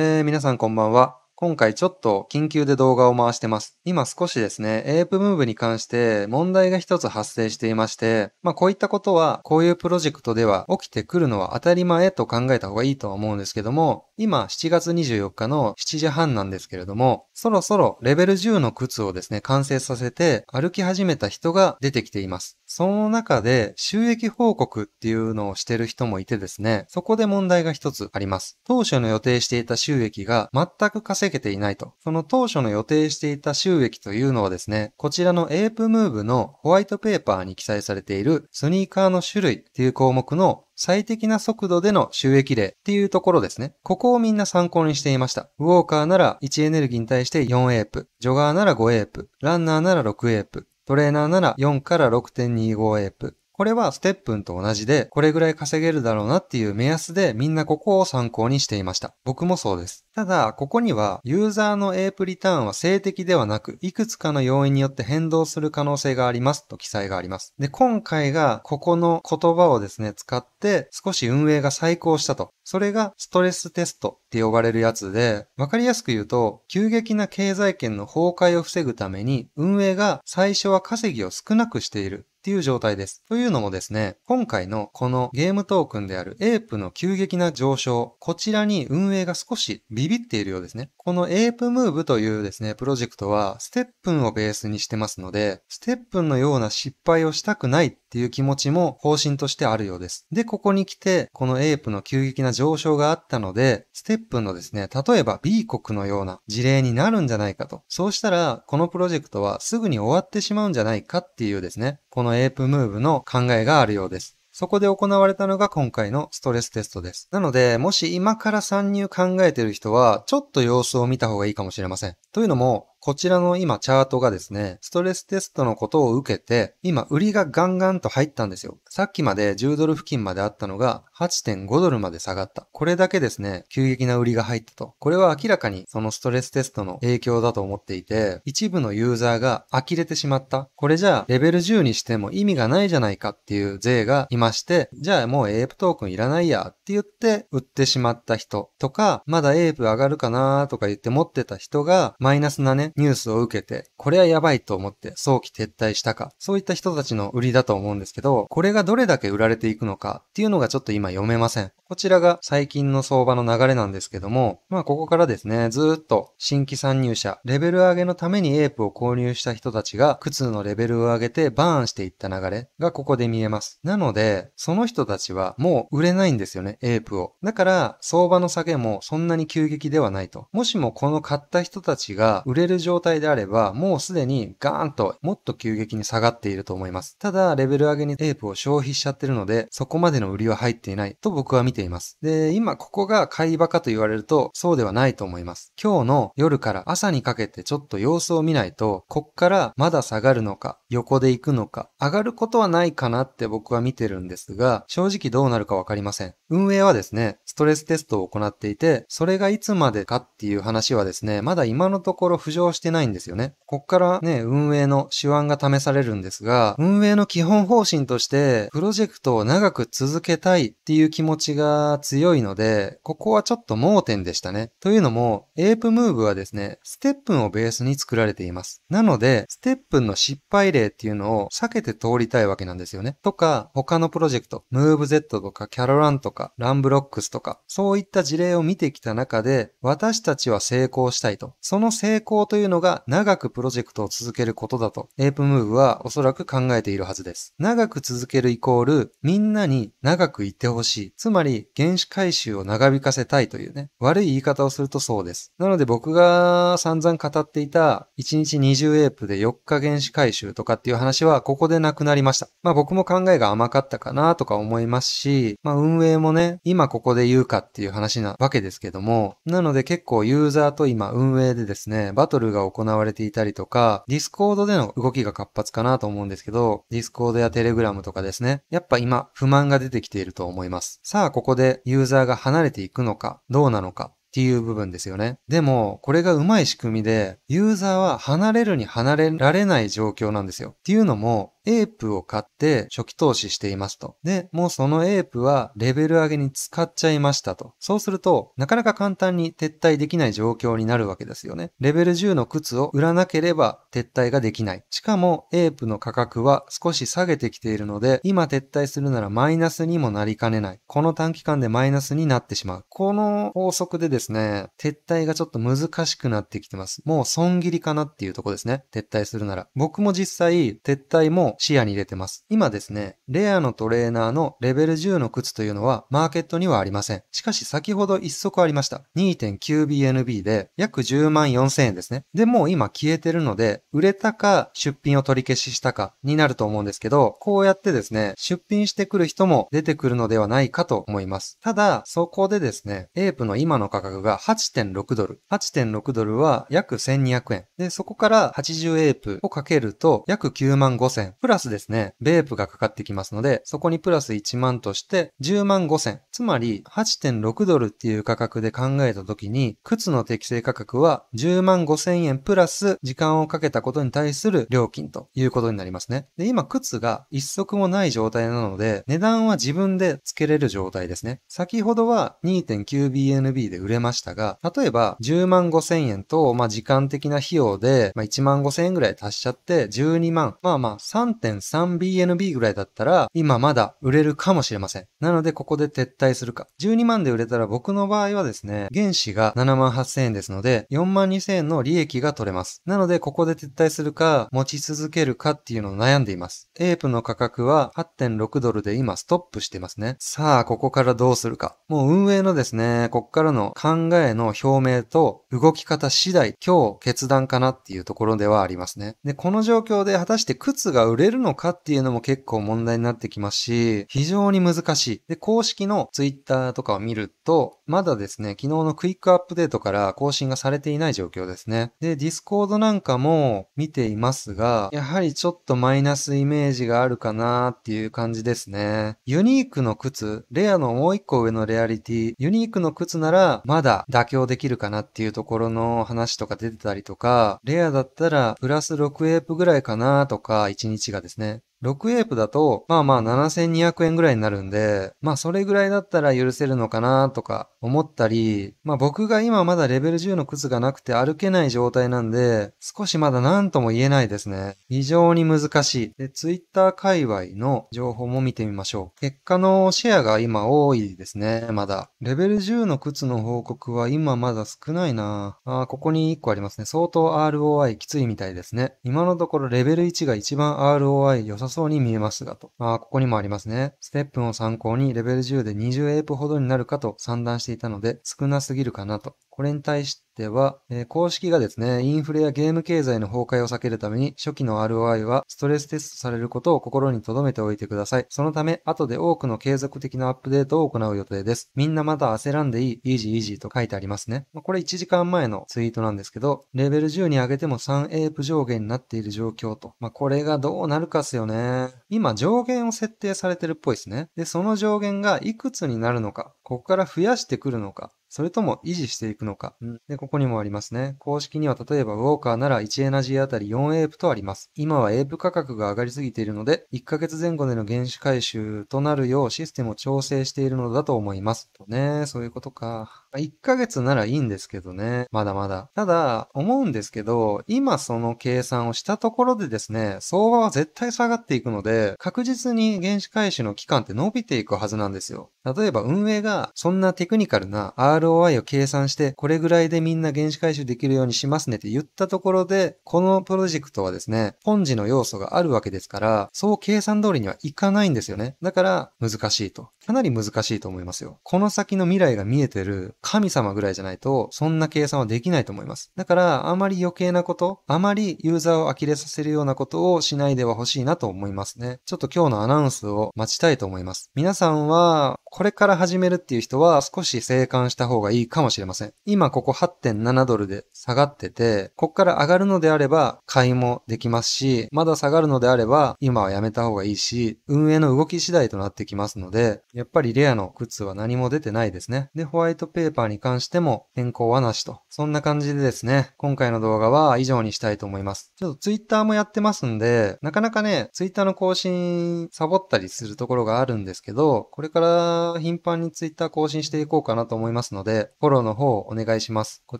えー、皆さんこんばんは。今回ちょっと緊急で動画を回してます。今少しですね、エープムーブに関して問題が一つ発生していまして、まあこういったことはこういうプロジェクトでは起きてくるのは当たり前と考えた方がいいとは思うんですけども、今7月24日の7時半なんですけれども、そろそろレベル10の靴をですね、完成させて歩き始めた人が出てきています。その中で収益報告っていうのをしてる人もいてですね、そこで問題が一つあります。当初の予定していた収益が全く稼げていないと。その当初の予定していた収益というのはですね、こちらのエープムーブのホワイトペーパーに記載されているスニーカーの種類っていう項目の最適な速度での収益例っていうところですね。ここをみんな参考にしていました。ウォーカーなら1エネルギーに対して4エープ、ジョガーなら5エープ、ランナーなら6エープ、トレーナーなら4から6.25エープ、これはステップンと同じで、これぐらい稼げるだろうなっていう目安でみんなここを参考にしていました。僕もそうです。ただ、ここには、ユーザーのエープリターンは性的ではなく、いくつかの要因によって変動する可能性がありますと記載があります。で、今回がここの言葉をですね、使って少し運営が再考したと。それがストレステストって呼ばれるやつで、わかりやすく言うと、急激な経済圏の崩壊を防ぐために、運営が最初は稼ぎを少なくしている。ていう状態です。というのもですね、今回のこのゲームトークンであるエープの急激な上昇、こちらに運営が少しビビっているようですね。このエープムーブというですね、プロジェクトは、ステップンをベースにしてますので、ステップンのような失敗をしたくないっていう気持ちも方針としてあるようです。で、ここに来て、このエープの急激な上昇があったので、ステップンのですね、例えば B 国のような事例になるんじゃないかと。そうしたら、このプロジェクトはすぐに終わってしまうんじゃないかっていうですね、このエープムーブの考えがあるようです。そこで行われたのが今回のストレステストです。なので、もし今から参入考えてる人は、ちょっと様子を見た方がいいかもしれません。というのも、こちらの今チャートがですね、ストレステストのことを受けて、今売りがガンガンと入ったんですよ。さっきまで10ドル付近まであったのが8.5ドルまで下がった。これだけですね、急激な売りが入ったと。これは明らかにそのストレステストの影響だと思っていて、一部のユーザーが呆れてしまった。これじゃあレベル10にしても意味がないじゃないかっていう税がいまして、じゃあもうエープトークンいらないやって言って売ってしまった人とか、まだエープ上がるかなーとか言って持ってた人がマイナスなね、ニュースを受けて、これはやばいと思って早期撤退したか、そういった人たちの売りだと思うんですけど、これがどれだけ売られていくのかっていうのがちょっと今読めません。こちらが最近の相場の流れなんですけども、まあここからですね、ずっと新規参入者、レベル上げのためにエープを購入した人たちが、靴のレベルを上げてバーンしていった流れがここで見えます。なので、その人たちはもう売れないんですよね、エープを。だから、相場の下げもそんなに急激ではないと。もしもこの買った人たちが売れる状態であれば、もうすでにガーンともっと急激に下がっていると思います。ただ、レベル上げにテープを消費しちゃってるので、そこまでの売りは入っていないと僕は見ています。で、今ここが買い場かと言われると、そうではないと思います。今日の夜から朝にかけてちょっと様子を見ないと、こっからまだ下がるのか、横で行くのか、上がることはないかなって僕は見てるんですが、正直どうなるかわかりません。運営はですね、ストレステストを行っていて、それがいつまでかっていう話はですね、まだ今のところ浮上をしてないんですよね。こっからね、運営の手腕が試されるんですが、運営の基本方針として、プロジェクトを長く続けたいっていう気持ちが強いので、ここはちょっと盲点でしたね。というのも、エープムーブはですね、ステップンをベースに作られています。なので、ステップンの失敗例っていうのを避けて通りたいわけなんですよね。とか、他のプロジェクト、ムーブ Z とか、キャロランとか、ランブロックスとか、そういった事例を見てきた中で、私たちは成功したいと。その成功とというのが長くプロジェクトを続けることだと、エープムーブはおそらく考えているはずです。長く続けるイコール、みんなに長くいてほしい。つまり、原始回収を長引かせたいというね、悪い言い方をするとそうです。なので僕が散々語っていた、1日20エープで4日原始回収とかっていう話は、ここでなくなりました。まあ僕も考えが甘かったかなとか思いますし、まあ運営もね、今ここで言うかっていう話なわけですけども、なので結構ユーザーと今運営でですね、バトルが行われていたりとか、ディスコードでの動きが活発かなと思うんですけど、ディスコードやテレグラムとかですね、やっぱ今不満が出てきていると思います。さあ、ここでユーザーが離れていくのか、どうなのか、っていう部分ですよね。でも、これがうまい仕組みで、ユーザーは離れるに離れられない状況なんですよ。っていうのも、エープを買って初期投資していますと。で、もうそのエープはレベル上げに使っちゃいましたと。そうすると、なかなか簡単に撤退できない状況になるわけですよね。レベル10の靴を売らなければ撤退ができない。しかも、エープの価格は少し下げてきているので、今撤退するならマイナスにもなりかねない。この短期間でマイナスになってしまう。この法則でですね、撤退がちょっと難しくなってきてます。もう損切りかなっていうとこですね。撤退するなら。僕も実際、撤退も視野に入れてます。今ですね、レアのトレーナーのレベル10の靴というのはマーケットにはありません。しかし先ほど一足ありました。2.9BNB で約10万4000円ですね。で、もう今消えてるので、売れたか出品を取り消ししたかになると思うんですけど、こうやってですね、出品してくる人も出てくるのではないかと思います。ただ、そこでですね、エープの今の価格が8.6ドル。8.6ドルは約1200円。で、そこから80エープをかけると約9万5000。プラスですね、ベープがかかってきますので、そこにプラス1万として、10万5千つまり8.6ドルっていう価格で考えた時に、靴の適正価格は10万5千円プラス時間をかけたことに対する料金ということになりますね。で、今靴が一足もない状態なので、値段は自分で付けれる状態ですね。先ほどは 2.9BNB で売れましたが、例えば10万5千円と、まあ、時間的な費用で、まあ、1万5千円ぐらい足しちゃって12万、まあまあ 3.3BNB ぐらいだったら、今まだ売れるかもしれません。なのでここで撤退待するか。12万で売れたら僕の場合はですね、原資が7万8000円ですので、4万2000円の利益が取れます。なので、ここで撤退するか、持ち続けるかっていうのを悩んでいます。エープの価格は8.6ドルで今ストップしてますね。さあ、ここからどうするか。もう運営のですね、こっからの考えの表明と、動き方次第、今日決断かなっていうところではありますね。で、この状況で果たして靴が売れるのかっていうのも結構問題になってきますし、非常に難しい。で、公式のツイッターとかを見ると、まだですね、昨日のクイックアップデートから更新がされていない状況ですね。で、ディスコードなんかも見ていますが、やはりちょっとマイナスイメージがあるかなっていう感じですね。ユニークの靴、レアのもう一個上のレアリティ、ユニークの靴ならまだ妥協できるかなっていうところの話とか出てたりとか、レアだったらプラス6エープぐらいかなとか、1日がですね。6エープだと、まあまあ7200円ぐらいになるんで、まあそれぐらいだったら許せるのかなとか思ったり、まあ僕が今まだレベル10の靴がなくて歩けない状態なんで、少しまだ何とも言えないですね。非常に難しい。で、ツイッター界隈の情報も見てみましょう。結果のシェアが今多いですね、まだ。レベル10の靴の報告は今まだ少ないなあ、ここに1個ありますね。相当 ROI きついみたいですね。今のところレベル1が一番 ROI 良さそうに見えますがと。あ、ここにもありますね。ステップを参考にレベル10で20エープほどになるかと算段してしていたので少なすぎるかなと。これに対しては、えー、公式がですね、インフレやゲーム経済の崩壊を避けるために、初期の ROI はストレステストされることを心に留めておいてください。そのため、後で多くの継続的なアップデートを行う予定です。みんなまだ焦らんでいい、イージーイージーと書いてありますね。まあ、これ1時間前のツイートなんですけど、レベル10に上げても3エープ上限になっている状況と。まあ、これがどうなるかっすよね。今、上限を設定されてるっぽいですね。で、その上限がいくつになるのか、ここから増やしてくるのか、それとも維持していくのか。で、ここにもありますね。公式には例えばウォーカーなら1エナジーあたり4エープとあります。今はエープ価格が上がりすぎているので、1ヶ月前後での原子回収となるようシステムを調整しているのだと思います。とね、そういうことか。1ヶ月ならいいんですけどね。まだまだ。ただ、思うんですけど、今その計算をしたところでですね、相場は絶対下がっていくので、確実に原資回収の期間って伸びていくはずなんですよ。例えば運営が、そんなテクニカルな ROI を計算して、これぐらいでみんな原資回収できるようにしますねって言ったところで、このプロジェクトはですね、本時の要素があるわけですから、そう計算通りにはいかないんですよね。だから、難しいと。かなり難しいと思いますよ。この先の未来が見えてる神様ぐらいじゃないと、そんな計算はできないと思います。だから、あまり余計なこと、あまりユーザーを呆れさせるようなことをしないでは欲しいなと思いますね。ちょっと今日のアナウンスを待ちたいと思います。皆さんは、これから始めるっていう人は少し静観した方がいいかもしれません。今ここ8.7ドルで下がってて、こっから上がるのであれば買いもできますし、まだ下がるのであれば今はやめた方がいいし、運営の動き次第となってきますので、やっぱりレアの靴は何も出てないですね。で、ホワイトペーパーに関しても変更はなしと。そんな感じでですね、今回の動画は以上にしたいと思います。ちょっとツイッターもやってますんで、なかなかね、ツイッターの更新サボったりするところがあるんですけど、これから頻繁にツイッター更新していこうかなと思いますので、フォローの方をお願いします。こ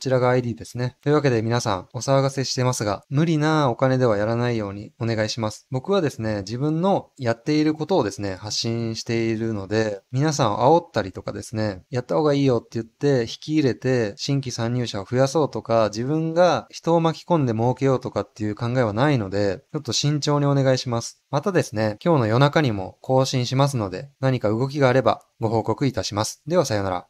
ちらが ID ですね。というわけで皆さんお騒がせしてますが、無理なお金ではやらないようにお願いします。僕はですね、自分のやっていることをですね、発信しているので、皆さんを煽ったりとかですね、やった方がいいよって言って引き入れて新規参入者を増やそうとか、自分が人を巻き込んで儲けようとかっていう考えはないので、ちょっと慎重にお願いします。またですね、今日の夜中にも更新しますので、何か動きがあればご報告いたします。ではさようなら。